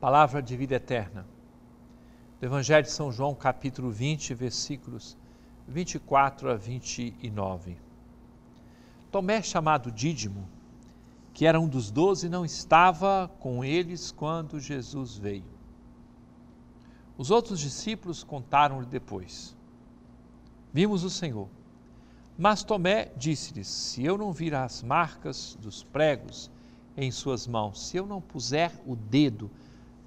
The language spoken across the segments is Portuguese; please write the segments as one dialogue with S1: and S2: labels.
S1: palavra de vida eterna. Do Evangelho de São João, capítulo 20, versículos 24 a 29. Tomé, chamado Dídimo, que era um dos doze, não estava com eles quando Jesus veio. Os outros discípulos contaram-lhe depois: Vimos o Senhor. Mas Tomé disse-lhes: Se eu não vir as marcas dos pregos em suas mãos, se eu não puser o dedo,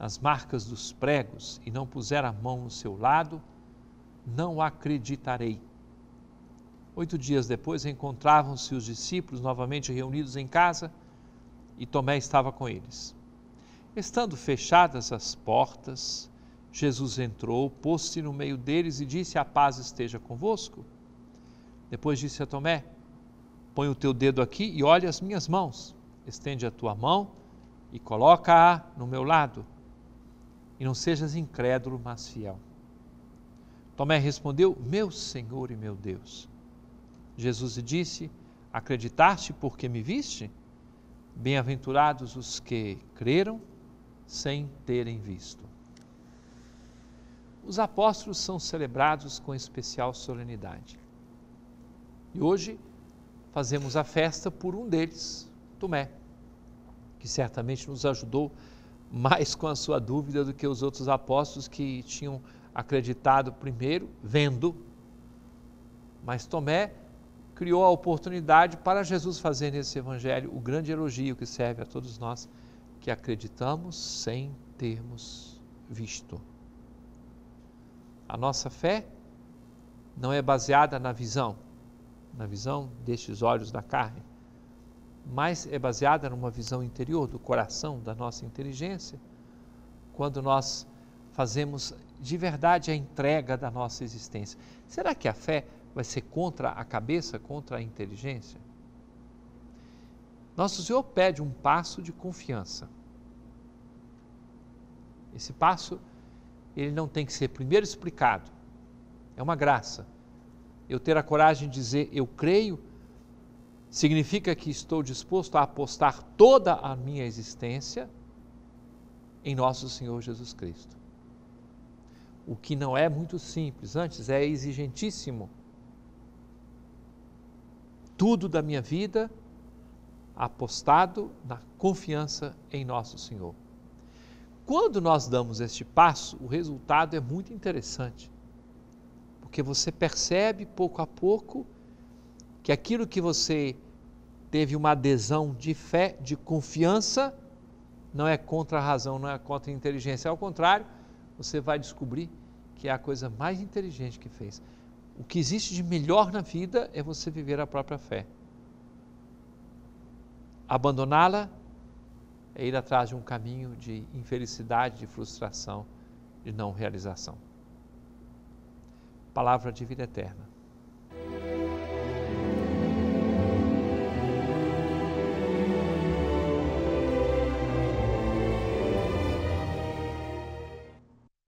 S1: as marcas dos pregos e não puser a mão no seu lado, não acreditarei. Oito dias depois encontravam-se os discípulos novamente reunidos em casa e Tomé estava com eles. Estando fechadas as portas, Jesus entrou, pôs-se no meio deles e disse: A paz esteja convosco. Depois disse a Tomé: Põe o teu dedo aqui e olha as minhas mãos. Estende a tua mão e coloca-a no meu lado e não sejas incrédulo, mas fiel. Tomé respondeu: Meu Senhor e meu Deus. Jesus lhe disse: Acreditaste porque me viste? Bem-aventurados os que creram sem terem visto. Os apóstolos são celebrados com especial solenidade. E hoje fazemos a festa por um deles, Tomé, que certamente nos ajudou a mais com a sua dúvida do que os outros apóstolos que tinham acreditado primeiro, vendo. Mas Tomé criou a oportunidade para Jesus fazer nesse evangelho o grande elogio que serve a todos nós que acreditamos sem termos visto. A nossa fé não é baseada na visão, na visão destes olhos da carne, mas é baseada numa visão interior do coração, da nossa inteligência, quando nós fazemos de verdade a entrega da nossa existência. Será que a fé vai ser contra a cabeça, contra a inteligência? Nosso Senhor pede um passo de confiança. Esse passo ele não tem que ser primeiro explicado. É uma graça. Eu ter a coragem de dizer eu creio significa que estou disposto a apostar toda a minha existência em nosso Senhor Jesus Cristo. O que não é muito simples, antes é exigentíssimo. Tudo da minha vida apostado na confiança em nosso Senhor. Quando nós damos este passo, o resultado é muito interessante, porque você percebe pouco a pouco que aquilo que você teve uma adesão de fé, de confiança, não é contra a razão, não é contra a inteligência. Ao contrário, você vai descobrir que é a coisa mais inteligente que fez. O que existe de melhor na vida é você viver a própria fé. Abandoná-la é ir atrás de um caminho de infelicidade, de frustração, de não realização. Palavra de vida eterna.